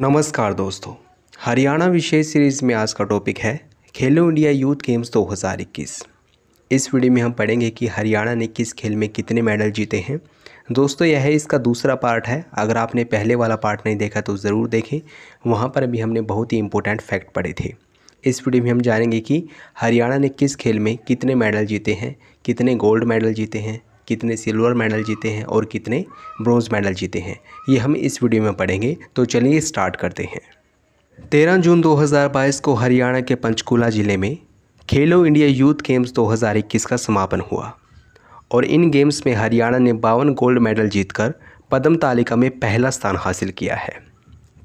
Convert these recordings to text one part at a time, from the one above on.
नमस्कार दोस्तों हरियाणा विशेष सीरीज में आज का टॉपिक है खेलो इंडिया यूथ गेम्स 2021 इस वीडियो में हम पढ़ेंगे कि हरियाणा ने किस खेल में कितने मेडल जीते हैं दोस्तों यह है इसका दूसरा पार्ट है अगर आपने पहले वाला पार्ट नहीं देखा तो ज़रूर देखें वहाँ पर भी हमने बहुत ही इंपॉर्टेंट फैक्ट पढ़े थे इस वीडियो में हम जानेंगे कि हरियाणा ने किस खेल में कितने मेडल जीते हैं कितने गोल्ड मेडल जीते हैं कितने सिल्वर मेडल जीते हैं और कितने ब्रॉन्ज मेडल जीते हैं ये हम इस वीडियो में पढ़ेंगे तो चलिए स्टार्ट करते हैं तेरह जून 2022 को हरियाणा के पंचकूला ज़िले में खेलो इंडिया यूथ गेम्स 2021 का समापन हुआ और इन गेम्स में हरियाणा ने बावन गोल्ड मेडल जीतकर पदम तालिका में पहला स्थान हासिल किया है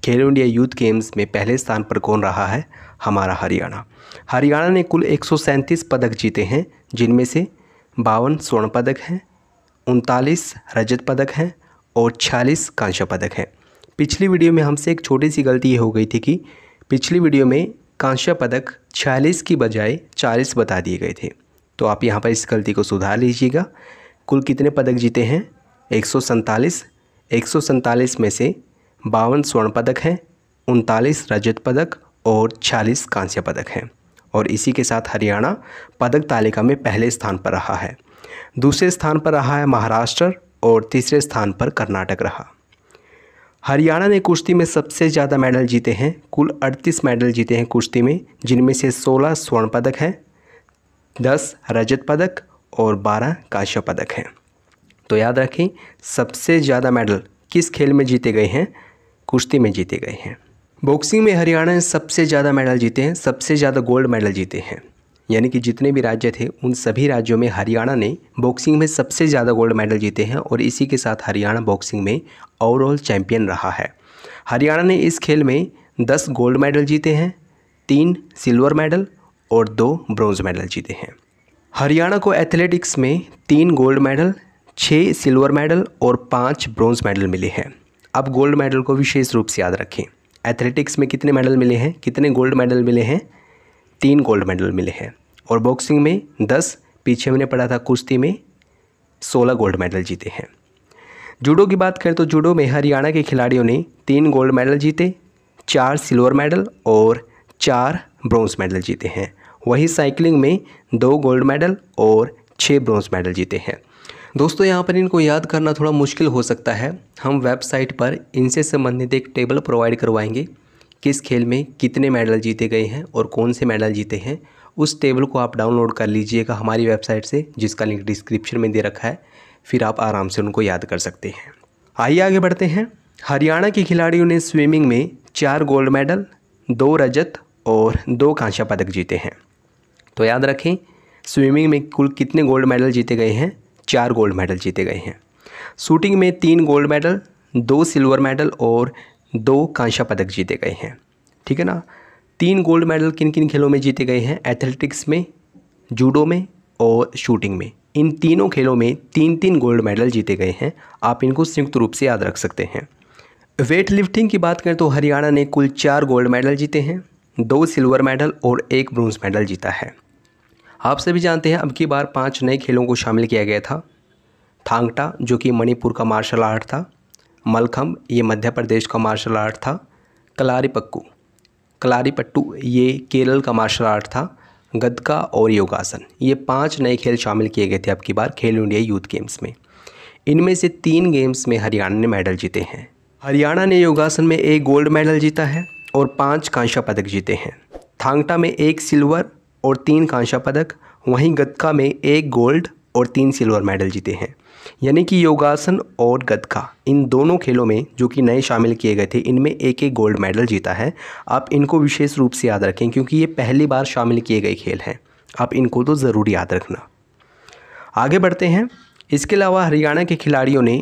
खेलो इंडिया यूथ गेम्स में पहले स्थान पर कौन रहा है हमारा हरियाणा हरियाणा ने कुल एक पदक जीते हैं जिनमें से बावन स्वर्ण पदक हैं उनतालीस रजत पदक हैं और छियालीस कांस्य पदक हैं पिछली वीडियो में हमसे एक छोटी सी गलती ये हो गई थी कि पिछली वीडियो में कांस्य पदक छियालीस की बजाय चालीस बता दिए गए थे तो आप यहाँ पर इस गलती को सुधार लीजिएगा कुल कितने पदक जीते हैं एक सौ सैंतालीस एक सौ सैंतालीस में से बावन स्वर्ण पदक हैं उनतालीस रजत पदक और छियालीस कांस्य पदक हैं और इसी के साथ हरियाणा पदक तालिका में पहले स्थान पर रहा है दूसरे स्थान पर रहा है महाराष्ट्र और तीसरे स्थान पर कर्नाटक रहा हरियाणा ने कुश्ती में सबसे ज़्यादा मेडल जीते हैं कुल 38 मेडल जीते हैं कुश्ती में जिनमें से 16 स्वर्ण पदक हैं 10 रजत पदक और 12 काश्य पदक हैं तो याद रखें सबसे ज़्यादा मेडल किस खेल में जीते गए हैं कुश्ती में जीते गए हैं बॉक्सिंग में हरियाणा ने सबसे ज़्यादा मेडल जीते हैं सबसे ज़्यादा गोल्ड मेडल जीते हैं यानी कि जितने भी राज्य थे उन सभी राज्यों में हरियाणा ने बॉक्सिंग में सबसे ज़्यादा गोल्ड मेडल जीते हैं और इसी के साथ हरियाणा बॉक्सिंग में ओवरऑल चैंपियन रहा है हरियाणा ने इस खेल में दस गोल्ड मेडल जीते हैं तीन सिल्वर मेडल और दो ब्रॉन्ज मेडल जीते हैं हरियाणा को एथलेटिक्स में तीन गोल्ड मेडल छः सिल्वर मेडल और पाँच ब्रॉन्ज मेडल मिले हैं अब गोल्ड मेडल को विशेष रूप से याद रखें एथलेटिक्स में कितने मेडल मिले हैं कितने गोल्ड मेडल मिले हैं तीन गोल्ड मेडल मिले हैं और बॉक्सिंग में दस पीछे हमने पढ़ा था कुश्ती में सोलह गोल्ड मेडल जीते हैं जूडो की बात करें तो जूडो में हरियाणा के खिलाड़ियों ने तीन गोल्ड मेडल जीते चार सिल्वर मेडल और चार ब्रॉन्ज मेडल जीते हैं वहीं साइकिलिंग में दो गोल्ड मेडल और छः ब्रॉन्ज मेडल जीते हैं दोस्तों यहाँ पर इनको याद करना थोड़ा मुश्किल हो सकता है हम वेबसाइट पर इनसे संबंधित एक टेबल प्रोवाइड करवाएंगे किस खेल में कितने मेडल जीते गए हैं और कौन से मेडल जीते हैं उस टेबल को आप डाउनलोड कर लीजिएगा हमारी वेबसाइट से जिसका लिंक डिस्क्रिप्शन में दे रखा है फिर आप आराम से उनको याद कर सकते हैं आइए आगे बढ़ते हैं हरियाणा के खिलाड़ियों ने स्विमिंग में चार गोल्ड मेडल दो रजत और दो कांशा पदक जीते हैं तो याद रखें स्विमिंग में कुल कितने गोल्ड मेडल जीते गए हैं चार गोल्ड मेडल जीते गए हैं शूटिंग में तीन गोल्ड मेडल दो सिल्वर मेडल और दो कांशा पदक जीते गए हैं ठीक है ना तीन गोल्ड मेडल किन किन खेलों में जीते गए हैं एथलेटिक्स में जूडो में और शूटिंग में इन तीनों खेलों में तीन तीन गोल्ड मेडल जीते गए हैं आप इनको संयुक्त रूप से याद रख सकते हैं वेट लिफ्टिंग की बात करें तो हरियाणा ने कुल चार गोल्ड मेडल जीते हैं दो सिल्वर मेडल और एक ब्रॉन्ज मेडल जीता है आप सभी जानते हैं अब की बार पाँच नए खेलों को शामिल किया गया था थांगटा जो कि मणिपुर का मार्शल आर्ट था मलखम्ब ये मध्य प्रदेश का मार्शल आर्ट था कलारी पक्कू कलारीपट्टू ये केरल का मार्शल आर्ट था गदका और योगासन ये पांच नए खेल शामिल किए गए थे अब की बार खेल इंडिया यूथ गेम्स में इनमें से तीन गेम्स में हरियाणा ने मेडल जीते हैं हरियाणा ने योगासन में एक गोल्ड मेडल जीता है और पाँच कांशा पदक जीते हैं थांगटा में एक सिल्वर और तीन कांशा पदक वहीं गदका में एक गोल्ड और तीन सिल्वर मेडल जीते हैं यानी कि योगासन और गतका इन दोनों खेलों में जो कि नए शामिल किए गए थे इनमें एक एक गोल्ड मेडल जीता है आप इनको विशेष रूप से याद रखें क्योंकि ये पहली बार शामिल किए गए खेल हैं आप इनको तो ज़रूर याद रखना आगे बढ़ते हैं इसके अलावा हरियाणा के खिलाड़ियों ने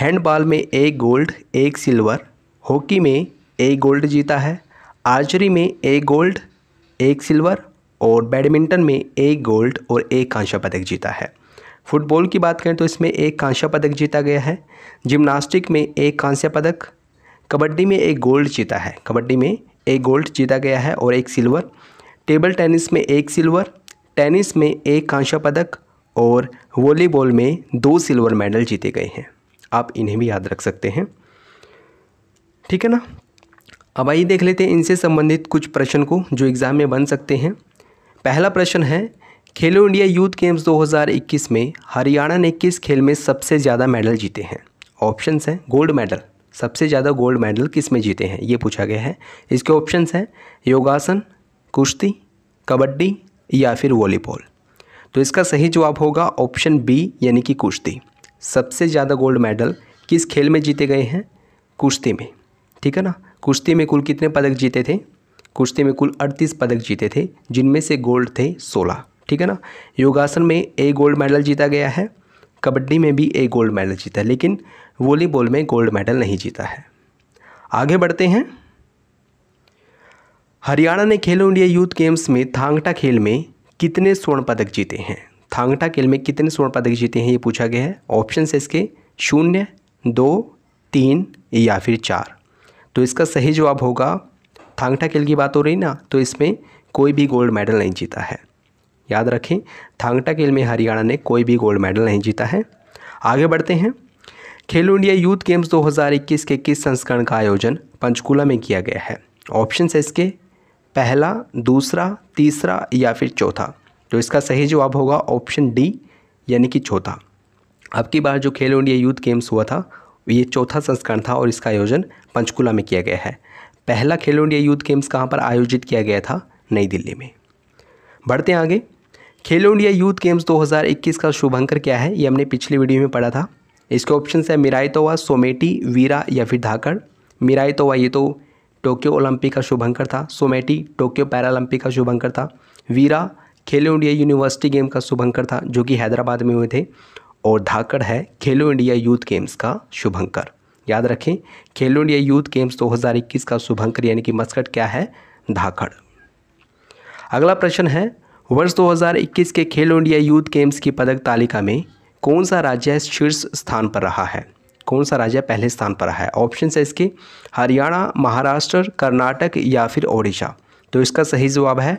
हैंडबॉल में एक गोल्ड एक सिल्वर हॉकी में एक गोल्ड जीता है आर्चरी में एक गोल्ड एक सिल्वर और बैडमिंटन में एक गोल्ड और एक कांस्य पदक जीता है फुटबॉल की बात करें तो इसमें एक कांस्य पदक जीता गया है जिम्नास्टिक में एक कांस्य पदक कबड्डी में एक गोल्ड जीता है कबड्डी में एक गोल्ड जीता गया है और एक सिल्वर टेबल टेनिस में एक सिल्वर टेनिस में एक कांस्य पदक और वॉलीबॉल में दो सिल्वर मेडल जीते गए हैं आप इन्हें भी याद रख सकते हैं ठीक है ना अब आइए देख लेते हैं इनसे संबंधित कुछ प्रश्न को जो एग्ज़ाम में बन सकते हैं पहला प्रश्न है खेलो इंडिया यूथ गेम्स 2021 में हरियाणा ने किस खेल में सबसे ज़्यादा मेडल जीते हैं ऑप्शंस हैं गोल्ड मेडल सबसे ज़्यादा गोल्ड मेडल किस में जीते हैं ये पूछा गया है इसके ऑप्शंस हैं योगासन कुश्ती कबड्डी या फिर वॉलीबॉल तो इसका सही जवाब होगा ऑप्शन बी यानी कि कुश्ती सबसे ज़्यादा गोल्ड मेडल किस खेल में जीते गए हैं कुश्ती में ठीक है ना कुश्ती में कुल कितने पदक जीते थे कुश्ती में कुल अड़तीस पदक जीते थे जिनमें से गोल्ड थे सोलह ठीक है ना योगासन में ए गोल्ड मेडल जीता गया है कबड्डी में भी ए गोल्ड मेडल जीता है लेकिन वॉलीबॉल में गोल्ड मेडल नहीं जीता है आगे बढ़ते हैं हरियाणा ने खेलो इंडिया यूथ गेम्स में थांगटा खेल में कितने स्वर्ण पदक जीते हैं थांगटा खेल में कितने स्वर्ण पदक जीते हैं ये पूछा गया है ऑप्शन है इसके शून्य दो तीन या फिर चार तो इसका सही जवाब होगा थांगटा खेल की बात हो रही ना तो इसमें कोई भी गोल्ड मेडल नहीं जीता है याद रखें थांगटा खेल में हरियाणा ने कोई भी गोल्ड मेडल नहीं जीता है आगे बढ़ते हैं खेलो इंडिया यूथ गेम्स 2021 के किस संस्करण का आयोजन पंचकूला में किया गया है ऑप्शन है इसके पहला दूसरा तीसरा या फिर चौथा तो इसका सही जवाब होगा ऑप्शन डी यानी कि चौथा अब की बार जो खेलो इंडिया यूथ गेम्स हुआ था ये चौथा संस्करण था और इसका आयोजन पंचकूला में किया गया है पहला खेलो इंडिया यूथ गेम्स कहाँ पर आयोजित किया गया था नई दिल्ली में बढ़ते हैं आगे खेलो इंडिया यूथ गेम्स 2021 का शुभंकर क्या है ये हमने पिछली वीडियो में पढ़ा था इसके ऑप्शन है मिराई तो सोमेटी वीरा या फिर धाकड़ मिराई तो ये तो टोक्यो ओलंपिक का शुभंकर था सोमेटी टोक्यो पैरालंपिक का शुभंकर था वीरा खेलो इंडिया यूनिवर्सिटी गेम का शुभंकर था जो कि हैदराबाद में हुए थे और धाकड़ है खेलो इंडिया यूथ गेम्स का शुभंकर याद रखें खेलो इंडिया यूथ गेम्स 2021 का शुभंकर यानी कि मस्कट क्या है धाकड़ अगला प्रश्न है वर्ष 2021 के खेलो इंडिया यूथ गेम्स की पदक तालिका में कौन सा राज्य शीर्ष स्थान पर रहा है कौन सा राज्य पहले स्थान पर रहा है ऑप्शन है इसके हरियाणा महाराष्ट्र कर्नाटक या फिर ओडिशा तो इसका सही जवाब है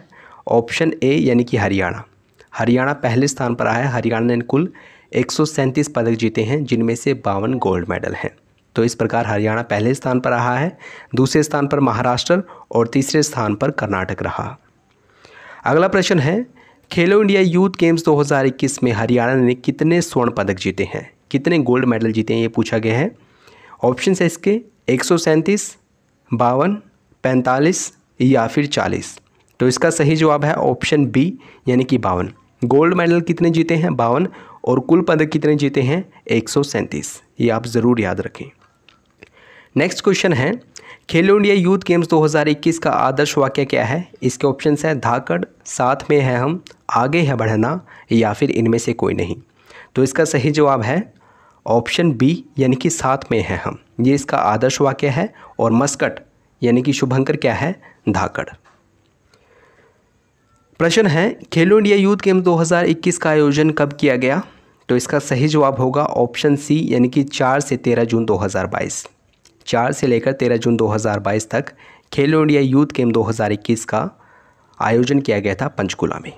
ऑप्शन ए यानी कि हरियाणा हरियाणा पहले स्थान पर आया है हरियाणा ने कुल एक पदक जीते हैं जिनमें से बावन गोल्ड मेडल हैं तो इस प्रकार हरियाणा पहले स्थान पर रहा है दूसरे स्थान पर महाराष्ट्र और तीसरे स्थान पर कर्नाटक रहा अगला प्रश्न है खेलो इंडिया यूथ गेम्स 2021 में हरियाणा ने कितने स्वर्ण पदक जीते हैं कितने गोल्ड मेडल जीते हैं ये पूछा गया है ऑप्शन है इसके एक सौ सैंतीस बावन पैंतालीस या फिर चालीस तो इसका सही जवाब है ऑप्शन बी यानी कि बावन गोल्ड मेडल कितने जीते हैं बावन और कुल पदक कितने जीते हैं एक सौ सैंतीस ये आप ज़रूर याद रखें नेक्स्ट क्वेश्चन है खेलो इंडिया यूथ गेम्स 2021 का आदर्श वाक्य क्या है इसके ऑप्शन है धाकड़ साथ में है हम आगे है बढ़ना या फिर इनमें से कोई नहीं तो इसका सही जवाब है ऑप्शन बी यानी कि साथ में है हम ये इसका आदर्श वाक्य है और मस्कट यानी कि शुभंकर क्या है धाकड़ प्रश्न है खेलो इंडिया यूथ गेम 2021 का आयोजन कब किया गया तो इसका सही जवाब होगा ऑप्शन सी यानी कि 4 से 13 जून 2022 चार से लेकर तेरह जून 2022 तक खेलो इंडिया यूथ गेम 2021 का आयोजन किया गया था पंचकुला में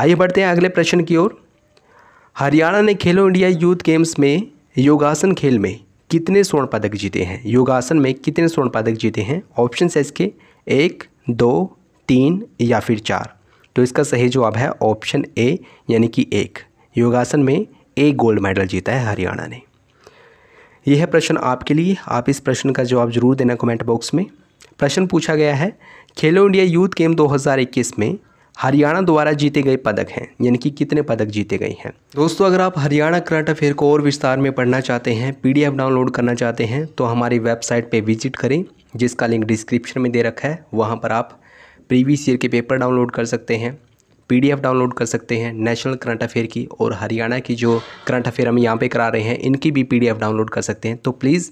आइए बढ़ते हैं अगले प्रश्न की ओर हरियाणा ने खेलो इंडिया यूथ गेम्स में योगासन खेल में कितने स्वर्ण पदक जीते हैं योगासन में कितने स्वर्ण पदक जीते हैं ऑप्शन है इसके एक दो तीन या फिर चार तो इसका सही जवाब है ऑप्शन ए यानी कि एक योगासन में एक गोल्ड मेडल जीता है हरियाणा ने यह प्रश्न आपके लिए आप इस प्रश्न का जवाब जरूर देना कमेंट बॉक्स में प्रश्न पूछा गया है खेलो इंडिया यूथ गेम 2021 में हरियाणा द्वारा जीते गए पदक हैं यानी कि कितने पदक जीते गए हैं दोस्तों अगर आप हरियाणा करंट अफेयर को और विस्तार में पढ़ना चाहते हैं पीडीएफ डाउनलोड करना चाहते हैं तो हमारी वेबसाइट पर विजिट करें जिसका लिंक डिस्क्रिप्शन में दे रखा है वहाँ पर आप प्रीवियस ईयर के पेपर डाउनलोड कर सकते हैं पीडीएफ डाउनलोड कर सकते हैं नेशनल करंट अफेयर की और हरियाणा की जो करंट अफेयर हम यहाँ पे करा रहे हैं इनकी भी पीडीएफ डाउनलोड कर सकते हैं तो प्लीज़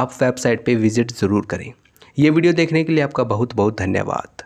आप वेबसाइट पे विज़िट ज़रूर करें ये वीडियो देखने के लिए आपका बहुत बहुत धन्यवाद